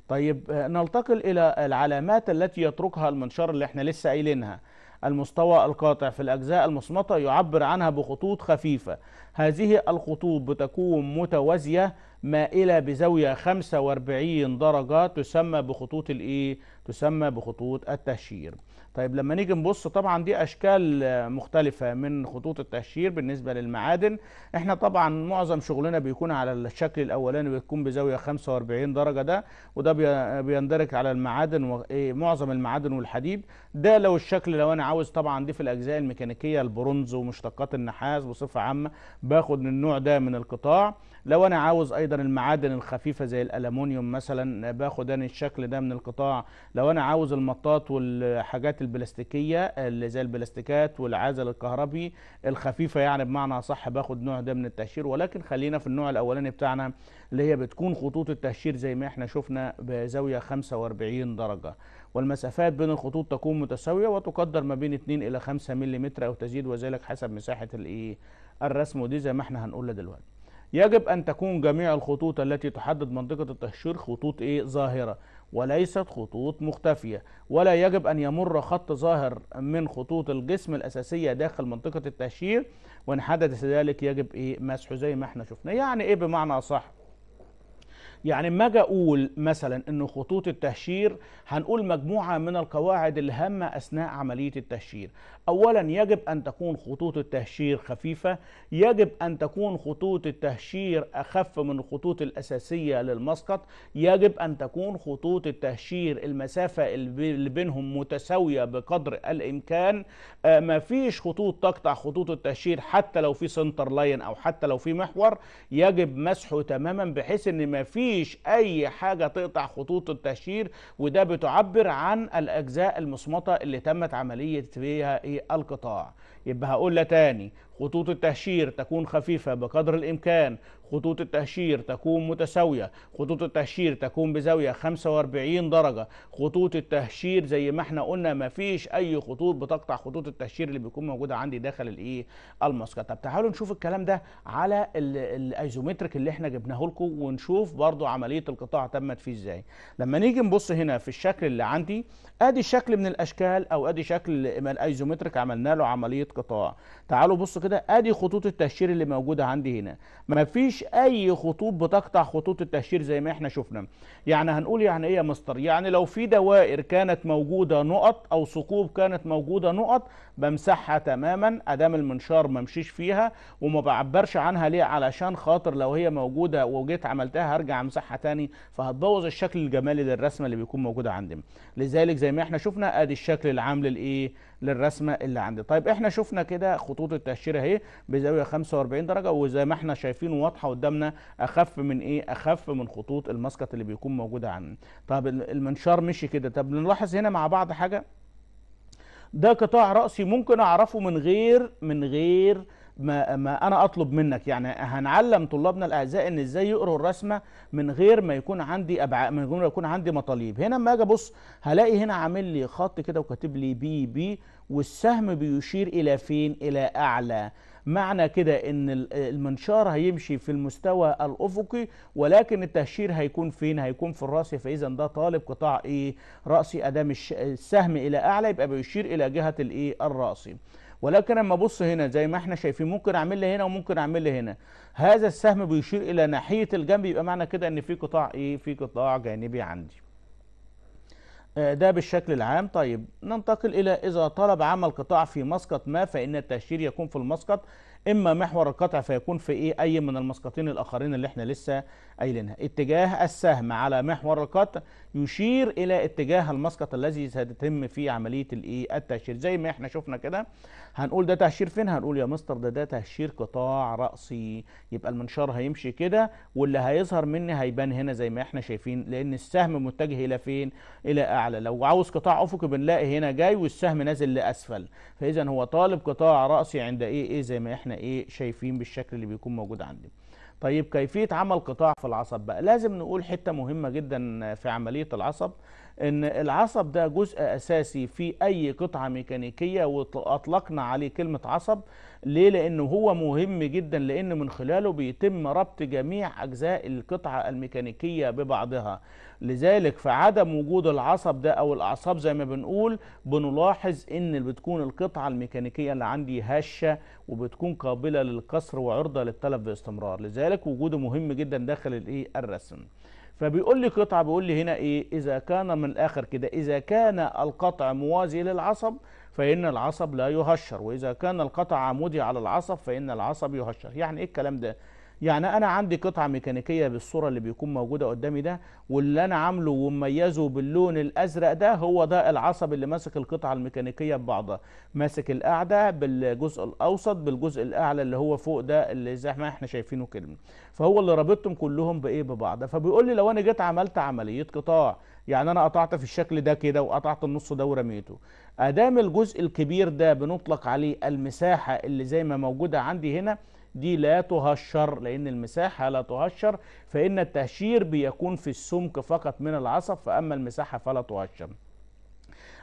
طيب آه، ننتقل الى العلامات التي يتركها المنشار اللي احنا لسه قايلينها المستوى القاطع في الأجزاء المصمتة يعبر عنها بخطوط خفيفة هذه الخطوط بتكون متوازية مائلة بزاوية 45 درجة تسمى بخطوط الايه؟ تسمى بخطوط التهشير طيب لما نيجي نبص طبعا دي اشكال مختلفه من خطوط التهشير بالنسبه للمعادن احنا طبعا معظم شغلنا بيكون على الشكل الاولاني بيكون بزاويه 45 درجه ده وده بيندرج على المعادن إيه، معظم المعادن والحديد ده لو الشكل لو انا عاوز طبعا دي في الاجزاء الميكانيكيه البرونز ومشتقات النحاس بصفه عامه باخد النوع ده من القطاع لو انا عاوز ايضا المعادن الخفيفه زي الالومنيوم مثلا باخد انا الشكل ده من القطاع لو انا عاوز المطاط والحاجات البلاستيكيه اللي زي البلاستيكات والعازل الكهربي الخفيفه يعني بمعنى صح باخد نوع ده من التهشير ولكن خلينا في النوع الاولاني بتاعنا اللي هي بتكون خطوط التهشير زي ما احنا شفنا بزاويه 45 درجه والمسافات بين الخطوط تكون متساويه وتقدر ما بين 2 الى 5 ملم او تزيد وذلك حسب مساحه الايه الرسم ودي زي ما احنا هنقولها دلوقتي يجب أن تكون جميع الخطوط التي تحدد منطقة التهشير خطوط إيه ظاهرة وليست خطوط مختفية ولا يجب أن يمر خط ظاهر من خطوط الجسم الأساسية داخل منطقة التهشير وإن حدث ذلك يجب إيه مسحه زي ما احنا شفنا يعني إيه بمعنى صح يعني ما اجي اقول مثلا ان خطوط التهشير هنقول مجموعه من القواعد الهامه اثناء عمليه التهشير أولا يجب أن تكون خطوط التهشير خفيفة يجب أن تكون خطوط التهشير أخف من الخطوط الأساسية للمسقط يجب أن تكون خطوط التهشير المسافة اللي بينهم متساوية بقدر الإمكان آه، ما فيش خطوط تقطع خطوط التهشير حتى لو في سنتر لاين أو حتى لو في محور يجب مسحه تماما بحيث أن ما فيش أي حاجة تقطع خطوط التهشير وده بتعبر عن الأجزاء المصمطة اللي تمت عملية فيها إيه؟ القطاع يبقى هقول لها تاني خطوط التهشير تكون خفيفة بقدر الإمكان خطوط التهشير تكون متساوية خطوط التهشير تكون بزاوية 45 درجة خطوط التهشير زي ما احنا قلنا ما فيش أي خطوط بتقطع خطوط التهشير اللي بيكون موجودة عندي داخل الإيه المسكة طب تعالوا نشوف الكلام ده على الايزومتريك اللي احنا جبناه لكم ونشوف برضو عملية القطاع تمت فيه ازاي لما نيجي نبص هنا في الشكل اللي عندي ادي شكل من الاشكال او ادي شكل الايزومتريك عملنا له عملية قطاع تعالوا بصوا كده ادي خطوط التهشير اللي موجوده عندي هنا مفيش اي خطوط بتقطع خطوط التهشير زي ما احنا شفنا يعني هنقول يعني ايه يا مستر يعني لو في دوائر كانت موجوده نقط او ثقوب كانت موجوده نقط بمسحها تماما ادام المنشار ما فيها وما بعبرش عنها ليه علشان خاطر لو هي موجوده وجيت عملتها هرجع امسحها تاني فهتبوظ الشكل الجمالي للرسمه اللي بيكون موجوده عندي لذلك زي ما احنا شفنا ادي الشكل العام للايه للرسمه اللي عندي طيب احنا شفنا كده خطوط التأشيرة اهي بزاويه 45 درجه وزي ما احنا شايفين واضحه قدامنا اخف من ايه اخف من خطوط المسقط اللي بيكون موجوده عندنا طب المنشار مشي كده طب نلاحظ هنا مع بعض حاجه ده قطاع راسي ممكن اعرفه من غير من غير ما, ما انا اطلب منك يعني هنعلم طلابنا الاعزاء ان ازاي يقروا الرسمه من غير ما يكون عندي ابعاد من غير ما يكون عندي مطالب هنا اما اجي ابص هلاقي هنا عامل لي خط كده وكاتب لي بي بي والسهم بيشير الى فين الى اعلى معنى كده ان المنشار هيمشي في المستوى الافقي ولكن التهشير هيكون فين هيكون في الراس فاذا ده طالب قطاع ايه راسي ادام السهم الى اعلى يبقى بيشير الى جهه الايه الراسي ولكن لما ابص هنا زي ما احنا شايفين ممكن اعمل لي هنا وممكن اعمل لي هنا هذا السهم بيشير الى ناحيه الجنب يبقى معنى كده ان في قطاع ايه في قطاع جانبي عندي آه، ده بالشكل العام طيب ننتقل الى اذا طلب عمل قطاع في مسقط ما فان التاشير يكون في المسقط اما محور القطع فيكون في ايه اي من المسقطين الاخرين اللي احنا لسه قايلينها اتجاه السهم على محور القطع يشير الى اتجاه المسقط الذي ستتم فيه عمليه الايه التهشير زي ما احنا شفنا كده هنقول ده تهشير فين هنقول يا مستر ده ده تهشير قطاع راسي يبقى المنشار هيمشي كده واللي هيظهر مني هيبان هنا زي ما احنا شايفين لان السهم متجه الى فين الى اعلى لو عاوز قطاع افقي بنلاقي هنا جاي والسهم نازل لاسفل فاذا هو طالب قطاع راسي عند ايه ايه زي ما احنا ايه شايفين بالشكل اللي بيكون موجود عندي طيب كيفيه عمل قطاع في العصب بقى لازم نقول حته مهمه جدا في عمليه العصب ان العصب ده جزء اساسي في اي قطعه ميكانيكيه واطلقنا عليه كلمه عصب ليه لانه هو مهم جدا لان من خلاله بيتم ربط جميع اجزاء القطعه الميكانيكيه ببعضها لذلك فعدم وجود العصب ده او الاعصاب زي ما بنقول بنلاحظ ان بتكون القطعه الميكانيكيه اللي عندي هشه وبتكون قابله للكسر وعرضه للتلف باستمرار لذلك وجوده مهم جدا داخل الايه الرسم فبيقول لي قطعه بيقول لي هنا ايه اذا كان من الاخر كده اذا كان القطع موازي للعصب فإن العصب لا يهشر وإذا كان القطع عمودي على العصب فإن العصب يهشر يعني إيه الكلام ده يعني انا عندي قطعه ميكانيكيه بالصوره اللي بيكون موجوده قدامي ده واللي انا عامله ومميزه باللون الازرق ده هو ده العصب اللي ماسك القطعه الميكانيكيه ببعضها ماسك القاعده بالجزء الاوسط بالجزء الاعلى اللي هو فوق ده اللي زي ما احنا شايفينه كده فهو اللي رابطهم كلهم بايه ببعض فبيقول لي لو انا جيت عملت عمليه قطاع يعني انا قطعت في الشكل ده كده وقطعت النص ده ورميته ادام الجزء الكبير ده بنطلق عليه المساحه اللي زي ما موجوده عندي هنا دي لا تهشر لأن المساحة لا تهشر فإن التهشير بيكون في السمك فقط من العصب فأما المساحة فلا تهشر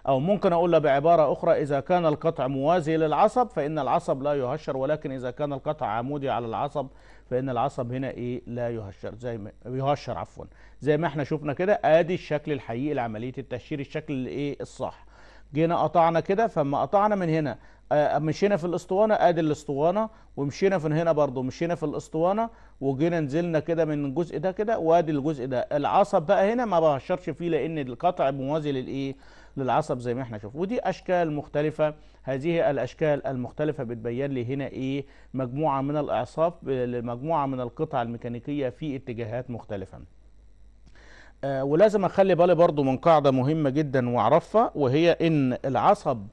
أو ممكن اقول بعبارة أخرى إذا كان القطع موازي للعصب فإن العصب لا يهشر ولكن إذا كان القطع عمودي على العصب فإن العصب هنا إيه لا يهشر زي ما يهشر عفوا زي ما احنا شفنا كده آدي الشكل الحقيقي لعملية التهشير الشكل الإيه الصح جينا قطعنا كده فما قطعنا من هنا آه، مشينا في الاسطوانه ادي الاسطوانه ومشينا في هنا برضو مشينا في الاسطوانه وجينا نزلنا كده من الجزء ده كده وادي الجزء ده العصب بقى هنا ما بشرش فيه لان القطع موازي للايه للعصب زي ما احنا شوف ودي اشكال مختلفه هذه الاشكال المختلفه بتبين لي هنا ايه مجموعه من الاعصاب لمجموعه من القطع الميكانيكيه في اتجاهات مختلفه أه ولازم اخلي بالي برضو من قاعده مهمه جدا واعرفها وهي ان العصب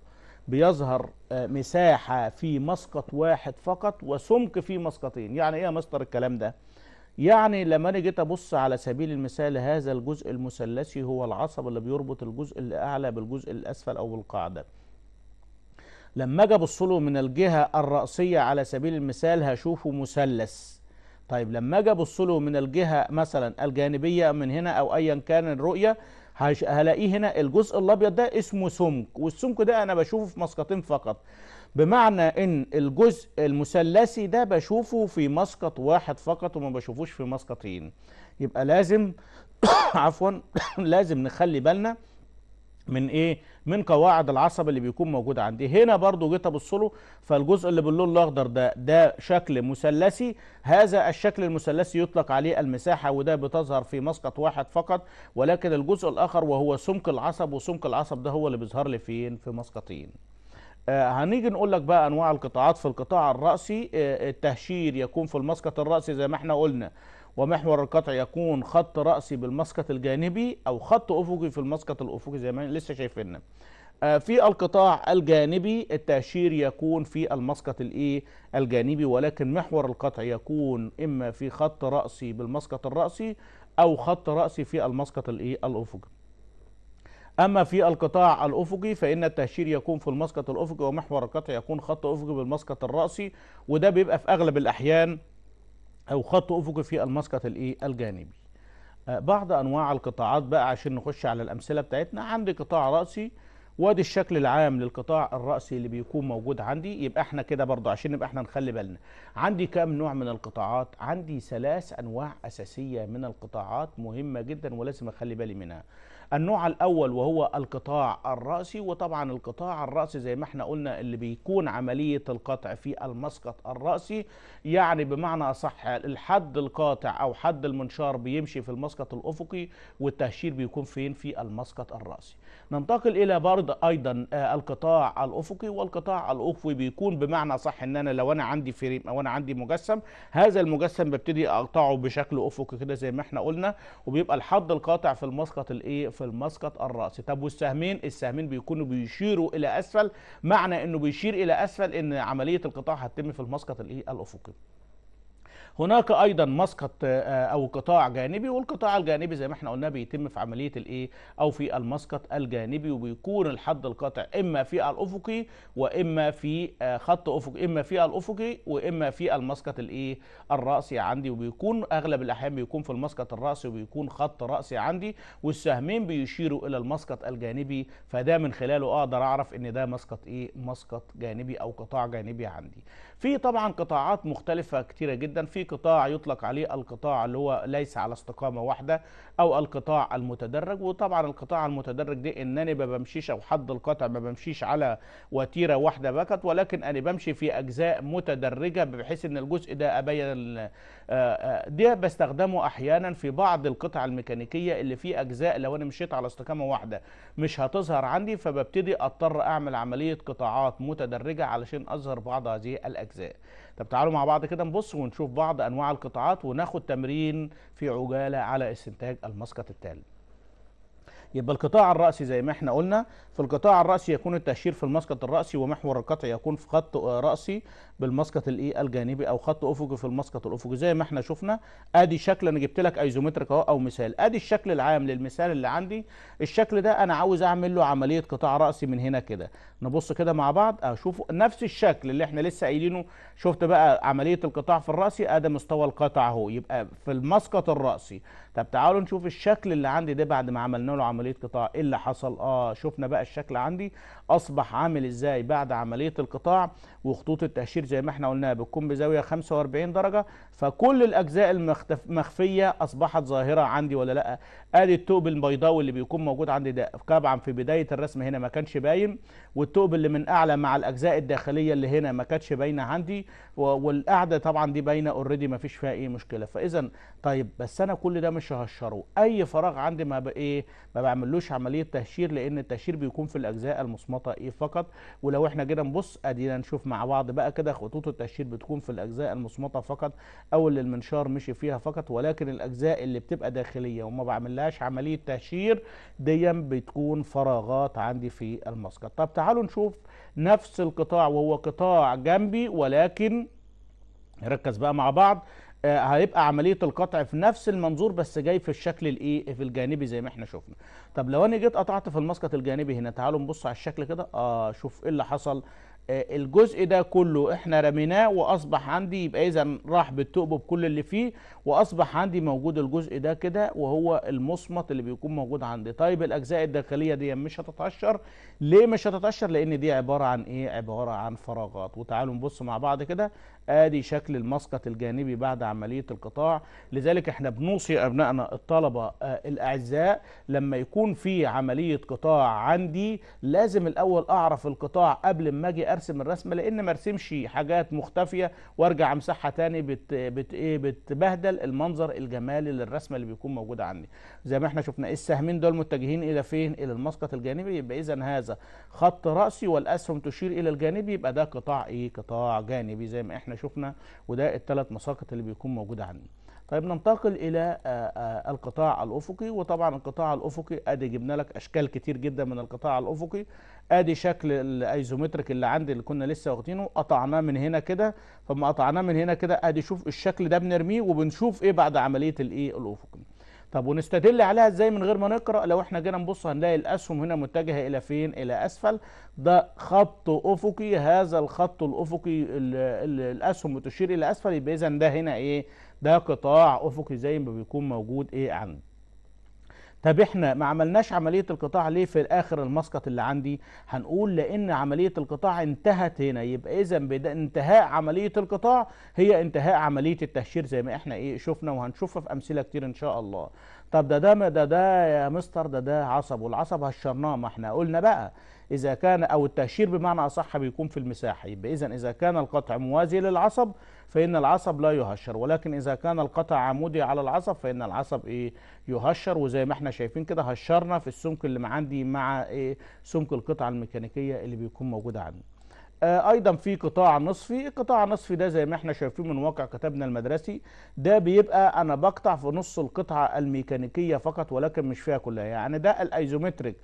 بيظهر آه، مساحة في مسقط واحد فقط وسمك في مسقطين يعني ايه يا مستر الكلام ده يعني لما انا جيت ابص على سبيل المثال هذا الجزء المثلثي هو العصب اللي بيربط الجزء الاعلى بالجزء الاسفل او بالقاعده لما اجي ابص له من الجهه الراسيه على سبيل المثال هشوفه مثلث طيب لما اجي ابص له من الجهه مثلا الجانبيه من هنا او ايا كان الرؤيه هلاقيه هنا الجزء الابيض ده اسمه سمك والسمك ده انا بشوفه في مسقطين فقط بمعنى ان الجزء المثلثي ده بشوفه في مسقط واحد فقط وما بشوفوش في مسقطين يبقى لازم عفوا لازم نخلي بالنا من ايه من قواعد العصب اللي بيكون موجود عندي هنا برضو جيت ابص له فالجزء اللي باللون الاخضر ده ده شكل مثلثي هذا الشكل المثلثي يطلق عليه المساحه وده بتظهر في مسقط واحد فقط ولكن الجزء الاخر وهو سمك العصب وسمك العصب ده هو اللي بيظهر لي فين في مسقطين آه، هنيجي نقول لك بقى انواع القطاعات في القطاع الراسي آه، التهشير يكون في المسقط الراسي زي ما احنا قلنا ومحور القطع يكون خط رأسي بالمسقط الجانبي أو خط أفقي في المسقط الأفقي زي ما لسه شايفيننا آه، في القطاع الجانبي التأشير يكون في المسقط الايه الجانبي ولكن محور القطع يكون إما في خط رأسي بالمسقط الرأسي أو خط رأسي في المسقط الايه الأفقي أما في القطاع الأفقي فإن التأشير يكون في المسقط الأفقي ومحور القطع يكون خط أفقي بالمسقط الرأسي وده بيبقى في أغلب الأحيان او خط افقي في المسقط الايه الجانبي آه، بعض انواع القطاعات بقى عشان نخش على الامثله بتاعتنا عندي قطاع راسي وادي الشكل العام للقطاع الراسي اللي بيكون موجود عندي يبقى احنا كده برضه عشان نبقى احنا نخلي بالنا عندي كام نوع من القطاعات عندي ثلاث انواع اساسيه من القطاعات مهمه جدا ولازم اخلي بالي منها النوع الأول وهو القطاع الرأسي وطبعا القطاع الرأسي زي ما احنا قلنا اللي بيكون عملية القطع في المسقط الرأسي يعني بمعنى أصح الحد القاطع أو حد المنشار بيمشي في المسقط الأفقي والتهشير بيكون فين في المسقط الرأسي ننتقل الى برضه ايضا آه، القطاع الافقي والقطاع الافقي بيكون بمعنى صح ان انا لو انا عندي فريم او انا عندي مجسم هذا المجسم ببتدي اقطعه بشكل افقي كده زي ما احنا قلنا وبيبقى الحد القاطع في المسقط الايه في المسقط الراسي طب والسهمين السهمين بيكونوا بيشيروا الى اسفل معنى انه بيشير الى اسفل ان عمليه القطاع هتتم في المسقط الايه الافقي هناك ايضا مسقط آه، او قطاع جانبي والقطاع الجانبي زي ما احنا قلنا بيتم في عمليه الايه او في المسقط الجانبي وبيكون الحد القاطع اما في الافقي واما في آه، خط افقي اما في الافقي واما في المسقط الايه الراسي عندي وبيكون اغلب الاحيان بيكون في المسقط الراسي وبيكون خط راسي عندي والسهمين بيشيروا الى المسقط الجانبي فده من خلاله اقدر اعرف ان ده مسقط ايه مسقط جانبي او قطاع جانبي عندي في طبعا قطاعات مختلفه كتيره جدا في قطاع يطلق عليه القطاع اللي هو ليس على استقامه واحده او القطاع المتدرج وطبعا القطاع المتدرج دي ان انا ما بمشيش او حد القطع ما بمشيش على وتيره واحده فقط ولكن انا بمشي في اجزاء متدرجه بحيث ان الجزء ده ابين آه، آه، ده بستخدمه احيانا في بعض القطع الميكانيكيه اللي في اجزاء لو انا مشيت على استقامه واحده مش هتظهر عندي فببتدي اضطر اعمل عمليه قطاعات متدرجه علشان اظهر بعض هذه الاجزاء اجزاء طب تعالوا مع بعض كده نبص ونشوف بعض انواع القطاعات وناخد تمرين في عجاله على استنتاج المسقط التالي يبقى القطاع الرأسي زي ما احنا قلنا في القطاع الرأسي يكون التأشير في المسقط الرأسي ومحور القطع يكون في خط رأسي بالمسقط الايه الجانبي او خط افقي في المسقط الافقي زي ما احنا شفنا ادي شكل انا جبت لك ايزومتريك اهو او مثال ادي الشكل العام للمثال اللي عندي الشكل ده انا عاوز اعمل له عمليه قطاع رأسي من هنا كده نبص كده مع بعض اشوف نفس الشكل اللي احنا لسه قايلينه شفت بقى عمليه القطاع في الرأسي ادي مستوى القطع اهو يبقى في المسقط الرأسي طب تعالوا نشوف الشكل اللي عندي ده بعد ما عملنا له عمليه قطاع ايه اللي حصل اه شفنا بقى الشكل عندي اصبح عامل ازاي بعد عمليه القطاع وخطوط التقشير زي ما احنا قلنا بتكون بزاويه 45 درجه فكل الاجزاء المخفيه اصبحت ظاهره عندي ولا لا ادي الثوب البيضاوي اللي بيكون موجود عندي ده طبعا في بدايه الرسم هنا ما كانش باين والثوب اللي من اعلى مع الاجزاء الداخليه اللي هنا ما كانتش باينه عندي والقعده طبعا دي باينه اوريدي ما فيش فيها اي مشكله فاذا طيب بس انا كل ده مش ههشره اي فراغ عندي ما ايه ما بعملوش عمليه تهشير لان التهشير بيكون في الاجزاء المصمطه ايه فقط ولو احنا جينا نبص ادينا نشوف مع بعض بقى كده خطوط التهشير بتكون في الاجزاء المصمطه فقط او اللي المنشار مشي فيها فقط ولكن الاجزاء اللي بتبقى داخليه وما بعمل ملهاش عمليه تهشير دي بتكون فراغات عندي في المسقط طب تعالوا نشوف نفس القطاع وهو قطاع جنبي ولكن نركز بقى مع بعض آه، هيبقى عمليه القطع في نفس المنظور بس جاي في الشكل الايه في الجانبي زي ما احنا شفنا طب لو انا جيت قطعت في المسقط الجانبي هنا تعالوا نبص على الشكل كده اه شوف ايه اللي حصل الجزء ده كله احنا رميناه واصبح عندي يبقى اذا راح بالثقب بكل اللي فيه واصبح عندي موجود الجزء ده كده وهو المصمت اللي بيكون موجود عندي طيب الاجزاء الداخليه دي مش هتتقشر ليه مش هتتقشر لان دي عباره عن ايه عباره عن فراغات وتعالوا نبص مع بعض كده ادي شكل المسقط الجانبي بعد عمليه القطاع لذلك احنا بنوصي ابنائنا الطلبه آه، الاعزاء لما يكون في عمليه قطاع عندي لازم الاول اعرف القطاع قبل ما اجي ارسم الرسمه لان ما ارسمش حاجات مختفيه وارجع امسحها تاني بت بت ايه بتبهدل المنظر الجمالي للرسمه اللي بيكون موجوده عندي زي ما احنا شفنا السهمين دول متجهين الى فين الى المسقط الجانبي يبقى اذا هذا خط راسي والاسهم تشير الى الجانب يبقى ده قطاع ايه قطاع جانبي زي ما احنا شفنا وده الثلاث مساقط اللي بيكون موجوده عندي طيب ننتقل الى آه، آه، القطاع الافقي وطبعا القطاع الافقي ادي جبنا لك اشكال كتير جدا من القطاع الافقي ادي شكل الايزومتريك اللي عندي اللي كنا لسه واخدينه قطعناه من هنا كده فما قطعناه من هنا كده ادي شوف الشكل ده بنرميه وبنشوف ايه بعد عمليه الايه الافقي طب ونستدل عليها ازاي من غير ما نقرا لو احنا جينا نبص هنلاقي الاسهم هنا متجهه الى فين الى اسفل ده خط افقي هذا الخط الافقي الاسهم بتشير الى اسفل يبقى اذا ده هنا ايه ده قطاع افقي زي ما بيكون موجود ايه عندي طب احنا ما عملناش عمليه القطاع ليه في الاخر المسقط اللي عندي هنقول لان عمليه القطاع انتهت هنا يبقى اذا انتهاء عمليه القطاع هي انتهاء عمليه التهشير زي ما احنا ايه شفنا وهنشوفها في امثله كتير ان شاء الله طب ده ده ده ده يا مستر ده ده عصب والعصب هشرناه ما احنا قلنا بقى إذا كان أو التهشير بمعنى أصح بيكون في المساحة يبقى إذا إذا كان القطع موازي للعصب فإن العصب لا يهشر ولكن إذا كان القطع عمودي على العصب فإن العصب إيه يهشر وزي ما احنا شايفين كده هشرنا في السمك اللي عندي مع إيه سمك القطعة الميكانيكية اللي بيكون موجودة عندي آه، ايضا في قطاع نصفي القطاع النصفي ده زي ما احنا شايفين من واقع كتابنا المدرسي ده بيبقى انا بقطع في نص القطعه الميكانيكيه فقط ولكن مش فيها كلها يعني ده الايزومتريك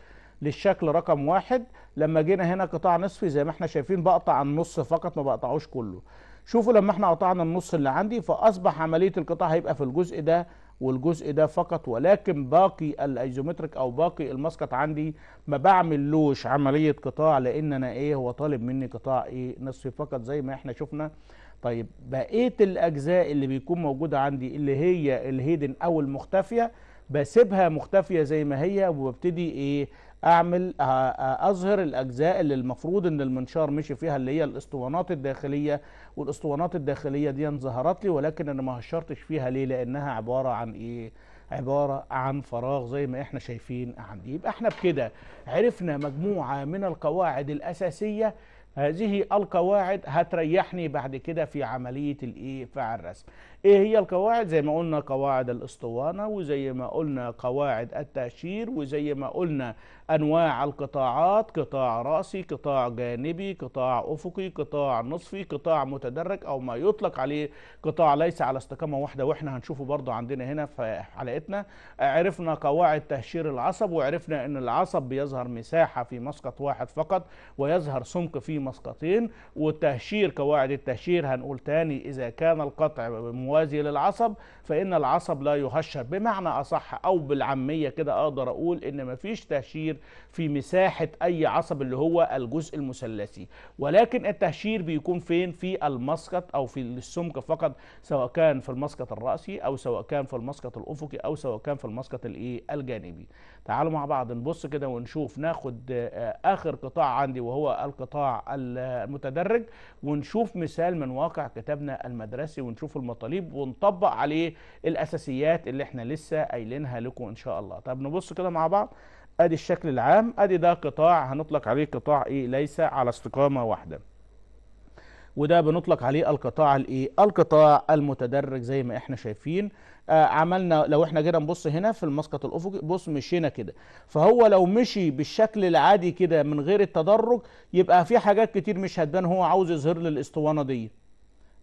للشكل رقم واحد لما جينا هنا قطاع نصفي زي ما احنا شايفين بقطع النص فقط ما بقطعوش كله شوفوا لما احنا قطعنا النص اللي عندي فاصبح عمليه القطاع هيبقى في الجزء ده والجزء ده فقط ولكن باقي الايزومتريك او باقي المسقط عندي ما بعملوش عمليه قطاع لان انا ايه هو طالب مني قطاع ايه نصفي فقط زي ما احنا شفنا طيب بقيه الاجزاء اللي بيكون موجوده عندي اللي هي الهيدن او المختفيه بسيبها مختفيه زي ما هي وببتدي ايه اعمل اظهر الاجزاء اللي المفروض ان المنشار مشي فيها اللي هي الاسطوانات الداخليه والاسطوانات الداخليه دي ظهرت لي ولكن انا ما هشرتش فيها ليه لانها عباره عن ايه عبارة عن فراغ زي ما احنا شايفين عندي يبقى احنا بكده عرفنا مجموعة من القواعد الأساسية هذه القواعد هتريحني بعد كده في عملية الايه في الرسم ايه هي القواعد زي ما قلنا قواعد الاسطوانة وزي ما قلنا قواعد التأشير وزي ما قلنا أنواع القطاعات قطاع رأسي قطاع جانبي قطاع أفقي قطاع نصفي قطاع متدرج أو ما يطلق عليه قطاع ليس على استقامة واحدة وإحنا هنشوفه برضو عندنا هنا في حلقتنا عرفنا قواعد تهشير العصب وعرفنا أن العصب بيظهر مساحة في مسقط واحد فقط ويظهر سمك في مسقطين والتهشير قواعد التهشير هنقول تاني إذا كان القطع موازي للعصب فإن العصب لا يهشر بمعنى أصح أو بالعامية كده أقدر أقول إن مفيش تهشير التهشير في مساحه اي عصب اللي هو الجزء المثلثي ولكن التهشير بيكون فين في المسقط او في السمك فقط سواء كان في المسقط الراسي او سواء كان في المسقط الافقي او سواء كان في المسقط الايه الجانبي تعالوا مع بعض نبص كده ونشوف ناخد آه، اخر قطاع عندي وهو القطاع المتدرج ونشوف مثال من واقع كتابنا المدرسي ونشوف المطالب ونطبق عليه الاساسيات اللي احنا لسه قايلينها لكم ان شاء الله طب نبص كده مع بعض ادي الشكل العام ادي ده قطاع هنطلق عليه قطاع ايه ليس على استقامه واحده وده بنطلق عليه القطاع الايه القطاع المتدرج زي ما احنا شايفين آه عملنا لو احنا جينا نبص هنا في المسقط الافقي بص مشينا كده فهو لو مشي بالشكل العادي كده من غير التدرج يبقى في حاجات كتير مش هتبان هو عاوز يظهر للاسطوانه دي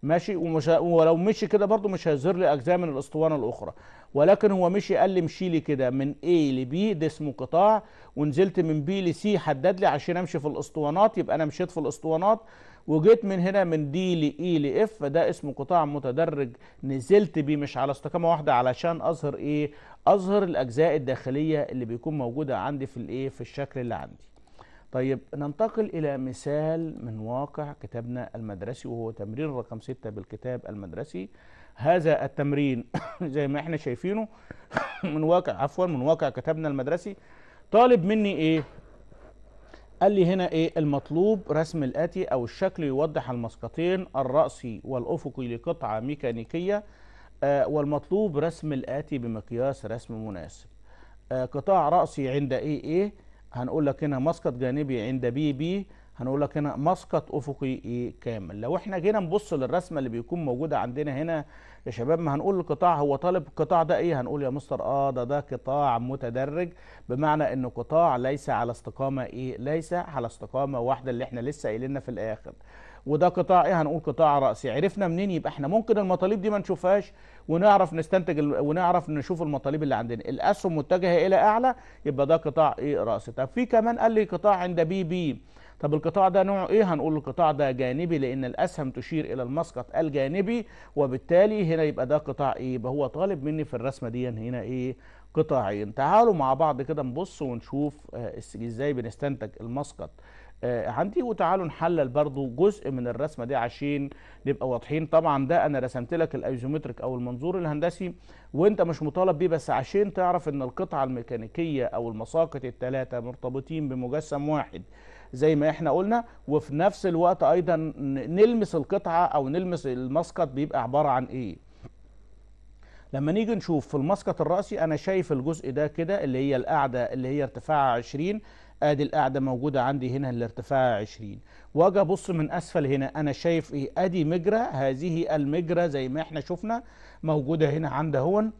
ماشي ومش ولو مشي كده برضه مش هيظهر لي اجزاء من الاسطوانه الاخرى ولكن هو مشي قال لي امشي لي كده من A ل B ده اسمه قطاع ونزلت من B ل C حدد لي عشان امشي في الاسطوانات يبقى انا مشيت في الاسطوانات وجيت من هنا من دي لاي e لاف فده اسمه قطاع متدرج نزلت بيه مش على استقامه واحده علشان اظهر ايه اظهر الاجزاء الداخليه اللي بيكون موجوده عندي في الايه في الشكل اللي عندي طيب ننتقل إلى مثال من واقع كتابنا المدرسي وهو تمرين رقم 6 بالكتاب المدرسي هذا التمرين زي ما احنا شايفينه من واقع عفوا من واقع كتابنا المدرسي طالب مني ايه قال لي هنا ايه المطلوب رسم الاتي او الشكل يوضح المسقطين الرأسي والافقي لقطعة ميكانيكية آه والمطلوب رسم الاتي بمقياس رسم مناسب آه قطاع رأسي عند ايه ايه هنقول لك هنا مسقط جانبي عند بي بي هنقول لك هنا مسقط افقي ايه كامل لو احنا جينا نبص للرسمه اللي بيكون موجوده عندنا هنا يا شباب ما هنقول القطاع هو طالب القطاع ده ايه هنقول يا مستر اه ده ده قطاع متدرج بمعنى ان قطاع ليس على استقامه ايه ليس على استقامه واحده اللي احنا لسه قايلينها في الاخر وده قطاع ايه هنقول قطاع راسي عرفنا منين يبقى احنا ممكن المطالب دي ما نشوفهاش ونعرف نستنتج ونعرف نشوف المطالب اللي عندنا الاسهم متجهه الى اعلى يبقى ده قطاع ايه راسي طب في كمان قال لي قطاع عند بي بي طب القطاع ده نوعه ايه هنقول القطاع ده جانبي لان الاسهم تشير الى المسقط الجانبي وبالتالي هنا يبقى ده قطاع ايه يبقى هو طالب مني في الرسمه دي هنا ايه قطاعين تعالوا مع بعض كده نبص ونشوف آه، ازاي بنستنتج المسقط آه، عندي وتعالوا نحلل برضو جزء من الرسمه دي عشان نبقى واضحين طبعا ده انا رسمت لك الايزومتريك او المنظور الهندسي وانت مش مطالب بيه بس عشان تعرف ان القطعه الميكانيكيه او المساقط الثلاثه مرتبطين بمجسم واحد زي ما احنا قلنا وفي نفس الوقت ايضا نلمس القطعه او نلمس المسقط بيبقى عباره عن ايه لما نيجي نشوف في المسقط الرأسي أنا شايف الجزء ده كده اللي هي القاعدة اللي هي ارتفاعها 20 ادي القاعده موجوده عندي هنا اللي ارتفاعها 20 واجي ابص من اسفل هنا انا شايف ايه ادي مجرى هذه المجرى زي ما احنا شفنا موجوده هنا عند هون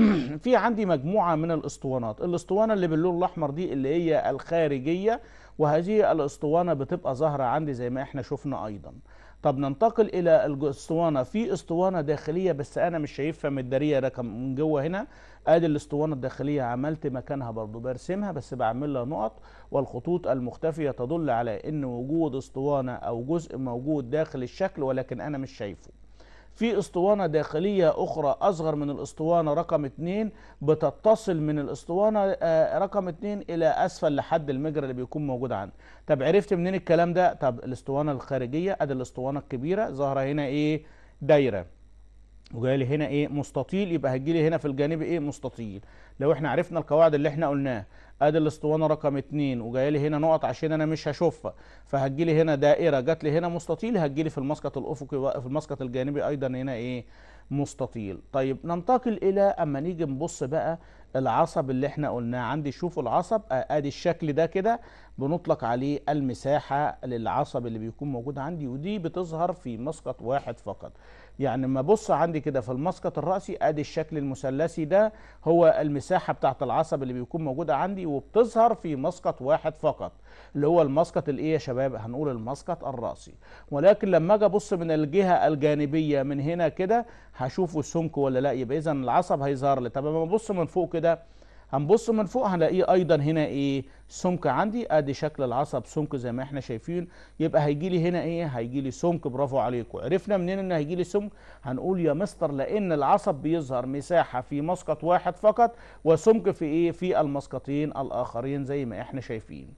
في عندي مجموعه من الاسطوانات الاسطوانه اللي باللون الاحمر دي اللي هي الخارجيه وهذه الاسطوانه بتبقى ظاهره عندي زي ما احنا شفنا ايضا طب ننتقل الى الاسطوانه في اسطوانه داخليه بس انا مش شايفها مداريه رقم من جوه هنا ادي الاسطوانه الداخليه عملت مكانها برضو برسمها بس بعمل لها نقط والخطوط المختفيه تدل على ان وجود اسطوانه او جزء موجود داخل الشكل ولكن انا مش شايفه في اسطوانة داخلية أخرى أصغر من الاسطوانة رقم 2 بتتصل من الاسطوانة آه، رقم 2 إلى أسفل لحد المجرى اللي بيكون موجود عندي طب عرفت منين الكلام ده طب الاسطوانة الخارجية أدي الاسطوانة الكبيرة ظاهرة هنا إيه دايرة وجاي لي هنا ايه مستطيل يبقى هتجيلي لي هنا في الجانب ايه مستطيل لو احنا عرفنا القواعد اللي احنا قلناها ادي الاسطوانه رقم اتنين وجايه لي هنا نقط عشان انا مش هشوفها فهتجي لي هنا دائره جات لي هنا مستطيل هتجي لي في المسقط الافقي في المسقط الجانبي ايضا هنا ايه مستطيل طيب ننتقل الى اما نيجي نبص بقى العصب اللي احنا قلناه عندي شوفوا العصب ادي الشكل ده كده بنطلق عليه المساحه للعصب اللي بيكون موجود عندي ودي بتظهر في مسقط واحد فقط يعني ما بص عندي كده في المسقط الرأسي ادي الشكل المثلثي ده هو المساحة بتاعت العصب اللي بيكون موجودة عندي وبتظهر في مسقط واحد فقط اللي هو المسقط الايه يا شباب هنقول المسقط الرأسي ولكن لما اجي ابص من الجهة الجانبية من هنا كده هشوفه سمك ولا لا يبقى اذا العصب هيظهر لي طب لما ابص من فوق كده هنبص من فوق هنلاقيه ايضا هنا ايه سمك عندي ادي شكل العصب سمك زي ما احنا شايفين يبقى هيجي لي هنا ايه هيجي لي سمك برافو عليكم عرفنا منين ان هيجي لي سمك هنقول يا مستر لان العصب بيظهر مساحه في مسقط واحد فقط وسمك في ايه في المسقطين الاخرين زي ما احنا شايفين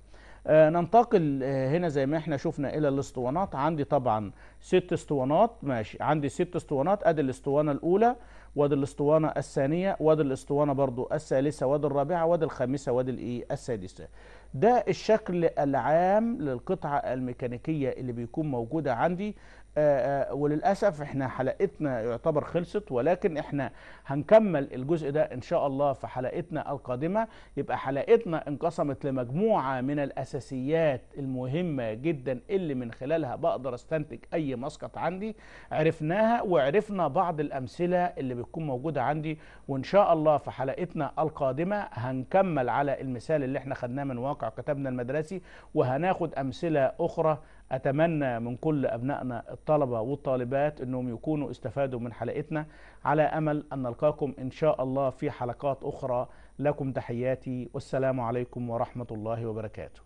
آه ننتقل آه هنا زي ما احنا شفنا الى الاسطوانات عندي طبعا ست اسطوانات ماشي عندي ست اسطوانات ادي الاسطوانه الاولى وادي الاسطوانه الثانيه وادي الاسطوانه برضو الثالثه وادي الرابعه وادي الخامسه وادي الايه السادسه ده الشكل العام للقطعه الميكانيكيه اللي بيكون موجوده عندي آه، آه، وللاسف احنا حلقتنا يعتبر خلصت ولكن احنا هنكمل الجزء ده ان شاء الله في حلقتنا القادمه يبقى حلقتنا انقسمت لمجموعه من الاساسيات المهمه جدا اللي من خلالها بقدر استنتج اي مسقط عندي عرفناها وعرفنا بعض الامثله اللي بتكون موجوده عندي وان شاء الله في حلقتنا القادمه هنكمل على المثال اللي احنا خدناه من واقع كتابنا المدرسي وهناخد امثله اخرى أتمنى من كل أبنائنا الطلبة والطالبات أنهم يكونوا استفادوا من حلقتنا على أمل أن نلقاكم إن شاء الله في حلقات أخرى لكم تحياتي والسلام عليكم ورحمة الله وبركاته